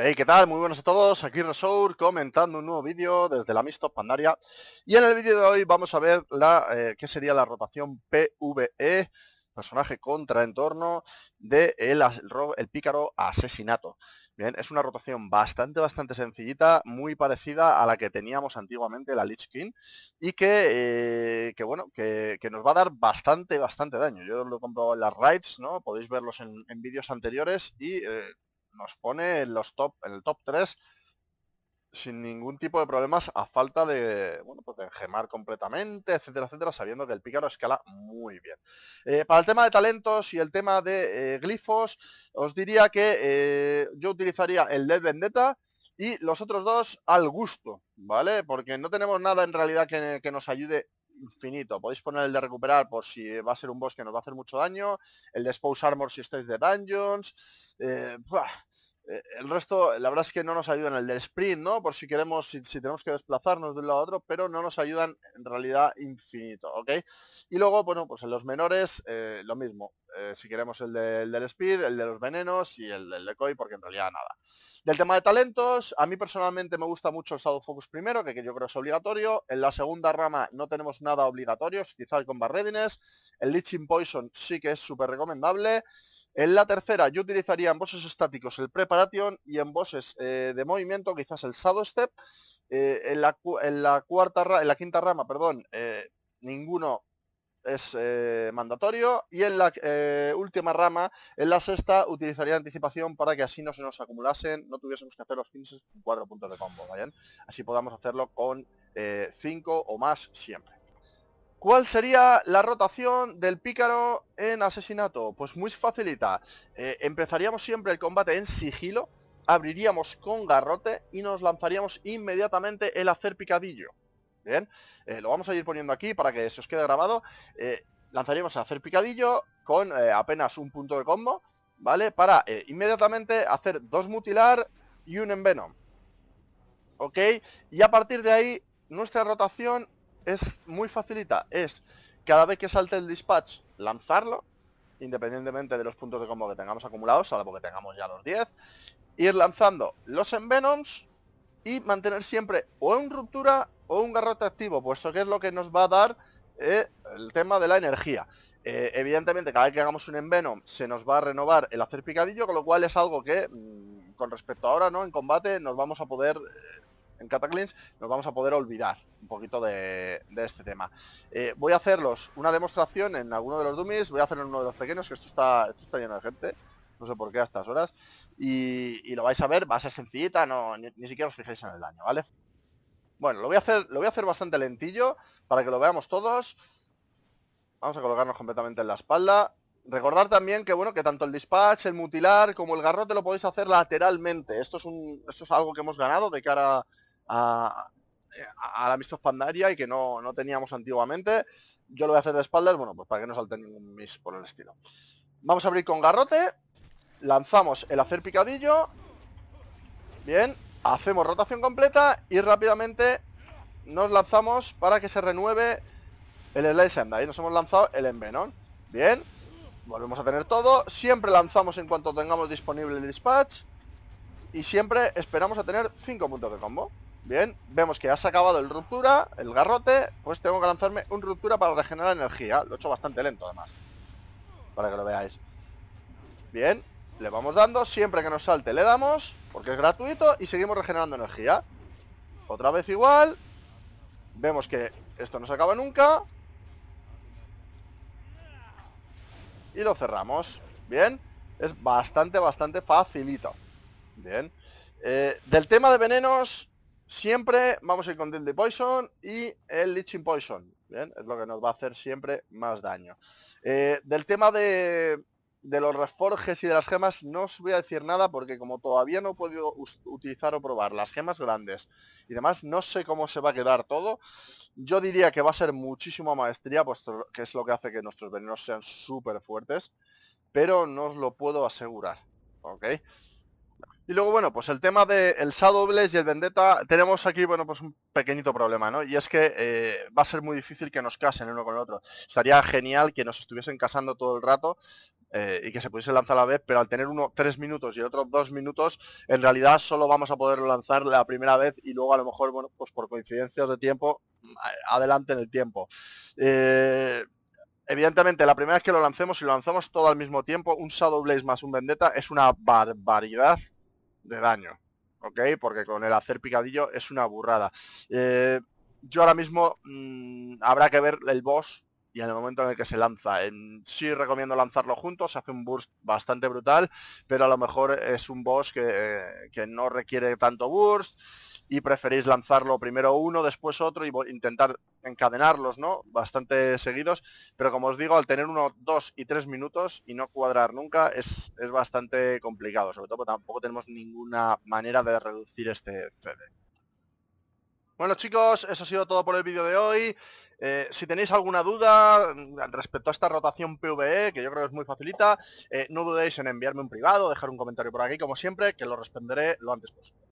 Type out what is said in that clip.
Hey, ¿qué tal? Muy buenos a todos, aquí Resour comentando un nuevo vídeo desde la Mistop Pandaria Y en el vídeo de hoy vamos a ver la, eh, qué sería la rotación PVE, personaje contra entorno, de el, el pícaro asesinato Bien, es una rotación bastante, bastante sencillita, muy parecida a la que teníamos antiguamente, la Lich King, y que, eh, que bueno, que, nos va a dar bastante, bastante daño. Yo lo he comprado en las raids, ¿no? Podéis verlos en, vídeos anteriores y... Eh, nos pone en los top, en el top 3 sin ningún tipo de problemas a falta de, bueno, pues completamente, etcétera, etcétera, sabiendo que el pícaro escala muy bien. Eh, para el tema de talentos y el tema de eh, glifos, os diría que eh, yo utilizaría el LED Vendetta y los otros dos al gusto, ¿vale? Porque no tenemos nada en realidad que nos ayude infinito. Podéis poner el de recuperar por si va a ser un boss que nos va a hacer mucho daño, el de Spouse Armor si estáis de Dungeons. Eh, eh, el resto, la verdad es que no nos ayudan el del sprint, ¿no? Por si queremos, si, tenemos que desplazarnos de un lado a otro, pero no nos ayudan en realidad infinito, ¿ok? Y luego, bueno, pues en los menores, eh, lo mismo. Eh, si queremos el, del speed, el de los venenos y el del decoy, porque en realidad nada. Del tema de talentos, a mí personalmente me gusta mucho el Shadow Focus primero, que, que yo creo es obligatorio. En la segunda rama no tenemos nada obligatorio, quizás con Barredines. El Leeching Poison sí que es súper recomendable. En la tercera yo utilizaría en voces estáticos el Preparation y en voces eh, de movimiento quizás el Shadow Step. Eh, en, la, en la quinta rama, perdón, eh, ninguno es mandatorio. Y en la última rama, en la sexta, utilizaría anticipación para que así no se nos acumulasen, no tuviésemos que hacer los con cuatro puntos de combo, Así podamos hacerlo con cinco o más siempre. ¿Cuál sería la rotación del pícaro en asesinato? Pues muy facilita. Eh, empezaríamos siempre el combate en sigilo, abriríamos con garrote y nos lanzaríamos inmediatamente el hacer picadillo. Bien, eh, lo vamos a ir poniendo aquí para que se os quede grabado. Eh, lanzaríamos el hacer picadillo con apenas un punto de combo, ¿vale? Para inmediatamente hacer dos mutilar y un envenom. ¿Ok? Y a partir de ahí, nuestra rotación es muy facilita. Es cada vez que salte el dispatch, lanzarlo, independientemente de los puntos de combo que tengamos acumulados, salvo que tengamos ya los 10, ir lanzando los envenoms y mantener siempre o un ruptura o un garrote activo, puesto que es lo que nos va a dar eh, el tema de la energía. Eh, evidentemente, cada vez que hagamos un envenom se nos va a renovar el hacer picadillo, con lo cual es algo que, mm, con respecto ahora, ¿no? En combate nos vamos a poder eh, en cataclins, nos vamos a poder olvidar un poquito de, este tema. Eh, voy a hacerlos una demostración en alguno de los dummies, voy a hacer en uno de los pequeños, que esto está, lleno de gente, no sé por qué a estas horas, y, lo vais a ver, va a ser sencillita, no, ni, siquiera os fijáis en el daño, ¿vale? Bueno, lo voy a hacer, lo voy a hacer bastante lentillo para que lo veamos todos. Vamos a colocarnos completamente en la espalda. Recordar también que bueno, que tanto el dispatch, el mutilar como el garrote lo podéis hacer lateralmente. Esto es esto es algo que hemos ganado de cara a, la Mistos Pandaria y que no, teníamos antiguamente. Yo lo voy a hacer de espaldas, bueno, pues para que no salte ningún miss por el estilo. Vamos a abrir con garrote. Lanzamos el hacer picadillo. Bien. Hacemos rotación completa y rápidamente nos lanzamos para que se renueve el Slice Ahí nos hemos lanzado el envenón Bien. Volvemos a tener todo. Siempre lanzamos en cuanto tengamos disponible el dispatch. Y siempre esperamos a tener 5 puntos de combo. Bien, vemos que has acabado el ruptura, el garrote, pues tengo que lanzarme un ruptura para regenerar energía. Lo he hecho bastante lento además, para que lo veáis. Bien, le vamos dando, siempre que nos salte le damos, porque es gratuito, y seguimos regenerando energía. Otra vez igual, vemos que esto no se acaba nunca. Y lo cerramos, bien, es bastante, bastante facilito. Bien. Eh, del tema de venenos, Siempre vamos a ir con de Poison y el Leeching Poison. es lo que nos va a hacer siempre más daño. Eh, del tema de, los reforges y de las gemas no os voy a decir nada porque como todavía no he podido utilizar o probar las gemas grandes y demás, no sé cómo se va a quedar todo. Yo diría que va a ser muchísima maestría, puesto que es lo que hace que nuestros venenos sean súper fuertes, pero no os lo puedo asegurar, ¿ok? Y luego, bueno, pues el tema del Shadow Blaze y el Vendetta, tenemos aquí, bueno, pues un pequeñito problema, ¿no? Y es que eh, va a ser muy difícil que nos casen uno con el otro. Estaría genial que nos estuviesen casando todo el rato, eh, y que se pudiese lanzar a la vez, pero al tener uno tres minutos y el otro dos minutos, en realidad solo vamos a poder lanzar la primera vez y luego a lo mejor, bueno, pues por coincidencias de tiempo, adelante en el tiempo. Eh, evidentemente, la primera vez que lo lancemos, y lo lanzamos todo al mismo tiempo, un Shadow Blaze más un Vendetta es una barbaridad de daño. ¿Ok? Porque con el hacer picadillo es una burrada. Eh, yo ahora mismo mm, habrá que ver el boss y en el momento en el que se lanza. En, sí recomiendo lanzarlo juntos, hace un burst bastante brutal, pero a lo mejor es un boss que, no requiere tanto burst y preferís lanzarlo primero uno, después otro y intentar encadenarlos, ¿no? Bastante seguidos, pero como os digo, al tener uno, dos y tres minutos y no cuadrar nunca es, es bastante complicado, sobre todo porque tampoco tenemos ninguna manera de reducir este CD. Bueno chicos, eso ha sido todo por el vídeo de hoy. Eh, si tenéis alguna duda mm, respecto a esta rotación PVE, que yo creo que es muy facilita, eh, no dudéis en enviarme un privado, dejar un comentario por aquí, como siempre, que lo responderé lo antes posible.